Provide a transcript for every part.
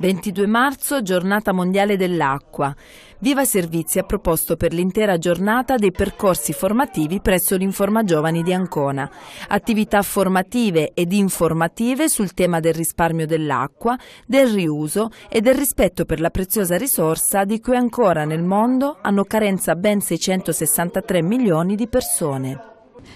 22 marzo, giornata mondiale dell'acqua. Viva Servizi ha proposto per l'intera giornata dei percorsi formativi presso l'Informa Giovani di Ancona. Attività formative ed informative sul tema del risparmio dell'acqua, del riuso e del rispetto per la preziosa risorsa di cui ancora nel mondo hanno carenza ben 663 milioni di persone.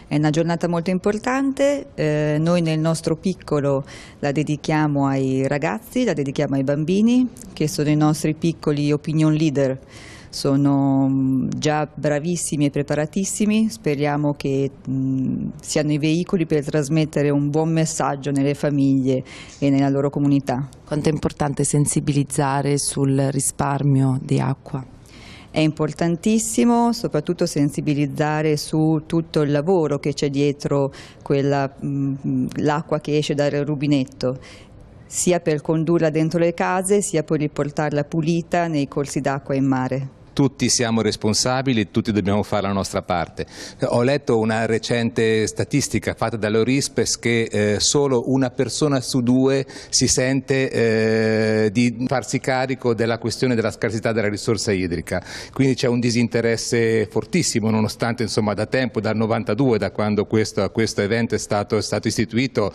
È una giornata molto importante, eh, noi nel nostro piccolo la dedichiamo ai ragazzi, la dedichiamo ai bambini che sono i nostri piccoli opinion leader, sono mm, già bravissimi e preparatissimi, speriamo che mh, mm, siano i veicoli per trasmettere un buon messaggio nelle famiglie e nella loro comunità. Quanto è importante sensibilizzare sul risparmio di acqua? È importantissimo soprattutto sensibilizzare su tutto il lavoro che c'è dietro l'acqua che esce dal rubinetto sia per condurla dentro le case sia per riportarla pulita nei corsi d'acqua in mare tutti siamo responsabili, e tutti dobbiamo fare la nostra parte. Ho letto una recente statistica fatta dall'Orispes che eh, solo una persona su due si sente eh, di farsi carico della questione della scarsità della risorsa idrica, quindi c'è un disinteresse fortissimo nonostante insomma, da tempo, dal 92, da quando questo, questo evento è stato, è stato istituito,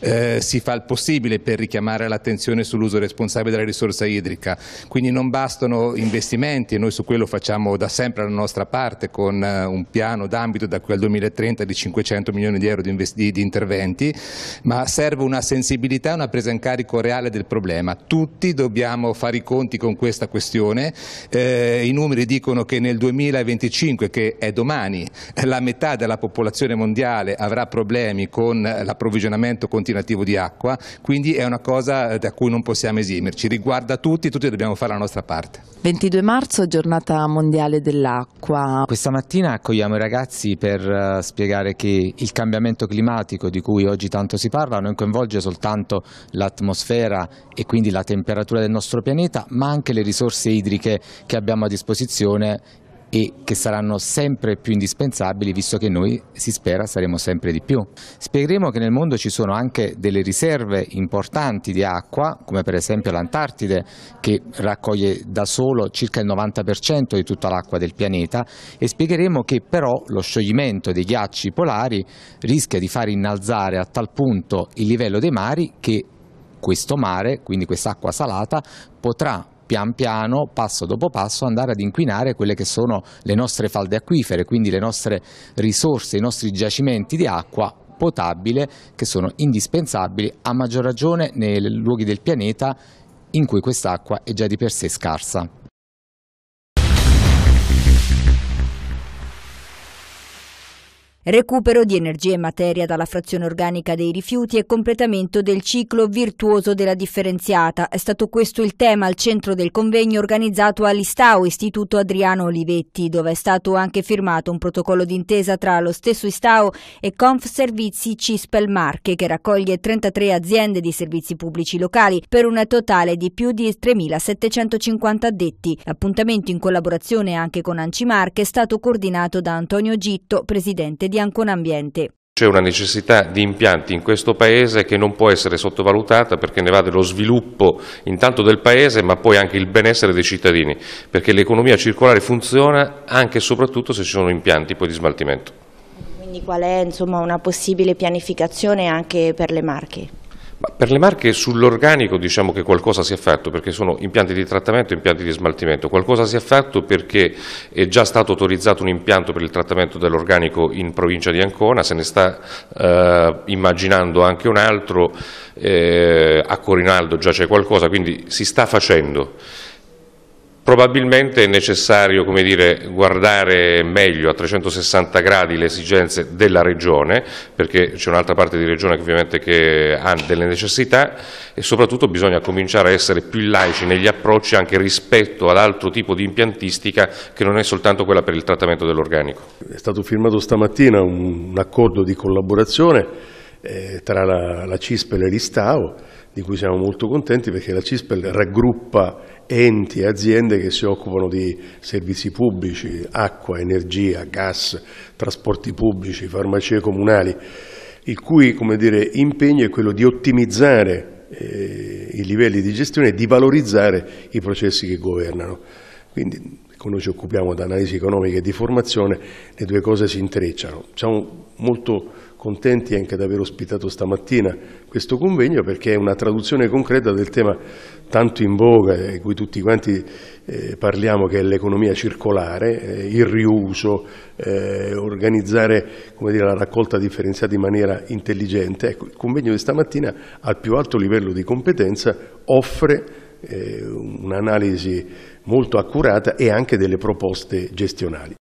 eh, si fa il possibile per richiamare l'attenzione sull'uso responsabile della risorsa idrica, quindi non bastano investimenti, noi su su quello facciamo da sempre la nostra parte con eh, un piano d'ambito da qui al 2030 di 500 milioni di euro di, di, di interventi, ma serve una sensibilità e una presa in carico reale del problema. Tutti dobbiamo fare i conti con questa questione, eh, i numeri dicono che nel 2025, che è domani, la metà della popolazione mondiale avrà problemi con l'approvvigionamento continuativo di acqua, quindi è una cosa eh, da cui non possiamo esimerci, riguarda tutti, tutti dobbiamo fare la nostra parte. 22 marzo, giornata giornata mondiale dell'acqua. Questa mattina accogliamo i ragazzi per eh, spiegare che il cambiamento climatico di cui oggi tanto si parla non coinvolge soltanto l'atmosfera e quindi la temperatura del nostro pianeta ma anche le risorse idriche che abbiamo a disposizione e che saranno sempre più indispensabili visto che noi, si spera, saremo sempre di più. Spiegheremo che nel mondo ci sono anche delle riserve importanti di acqua, come per esempio l'Antartide che raccoglie da solo circa il 90% di tutta l'acqua del pianeta e spiegheremo che però lo scioglimento dei ghiacci polari rischia di far innalzare a tal punto il livello dei mari che questo mare, quindi quest'acqua salata, potrà pian piano, passo dopo passo, andare ad inquinare quelle che sono le nostre falde acquifere, quindi le nostre risorse, i nostri giacimenti di acqua potabile che sono indispensabili a maggior ragione nei luoghi del pianeta in cui quest'acqua è già di per sé scarsa. recupero di energia e materia dalla frazione organica dei rifiuti e completamento del ciclo virtuoso della differenziata. È stato questo il tema al centro del convegno organizzato all'Istau, Istituto Adriano Olivetti, dove è stato anche firmato un protocollo d'intesa tra lo stesso Istau e Confservizi Cispel Marche, che raccoglie 33 aziende di servizi pubblici locali per un totale di più di 3.750 addetti. L'appuntamento in collaborazione anche con Ancimarche è stato coordinato da Antonio Gitto, presidente di Ancona Ambiente. C'è una necessità di impianti in questo Paese che non può essere sottovalutata perché ne va dello sviluppo intanto del Paese ma poi anche il benessere dei cittadini perché l'economia circolare funziona anche e soprattutto se ci sono impianti poi di smaltimento. Quindi qual è insomma, una possibile pianificazione anche per le Marche? Ma per le marche sull'organico diciamo che qualcosa si è fatto perché sono impianti di trattamento e impianti di smaltimento, qualcosa si è fatto perché è già stato autorizzato un impianto per il trattamento dell'organico in provincia di Ancona, se ne sta eh, immaginando anche un altro, eh, a Corinaldo già c'è qualcosa, quindi si sta facendo. Probabilmente è necessario dire, guardare meglio a 360 gradi le esigenze della Regione, perché c'è un'altra parte di Regione che ovviamente che ha delle necessità e soprattutto bisogna cominciare a essere più laici negli approcci anche rispetto ad altro tipo di impiantistica che non è soltanto quella per il trattamento dell'organico. È stato firmato stamattina un accordo di collaborazione eh, tra la, la CISPEL e l'Istao, di cui siamo molto contenti perché la CISPEL raggruppa enti e aziende che si occupano di servizi pubblici, acqua, energia, gas, trasporti pubblici, farmacie comunali, il cui dire, impegno è quello di ottimizzare eh, i livelli di gestione e di valorizzare i processi che governano. Quindi, quando ecco, ci occupiamo di analisi economica e di formazione, le due cose si intrecciano. Siamo molto contenti anche di aver ospitato stamattina questo convegno perché è una traduzione concreta del tema tanto in voga di eh, cui tutti quanti eh, parliamo che è l'economia circolare, eh, il riuso, eh, organizzare dire, la raccolta differenziata in maniera intelligente. Ecco, il convegno di stamattina al più alto livello di competenza offre eh, un'analisi molto accurata e anche delle proposte gestionali.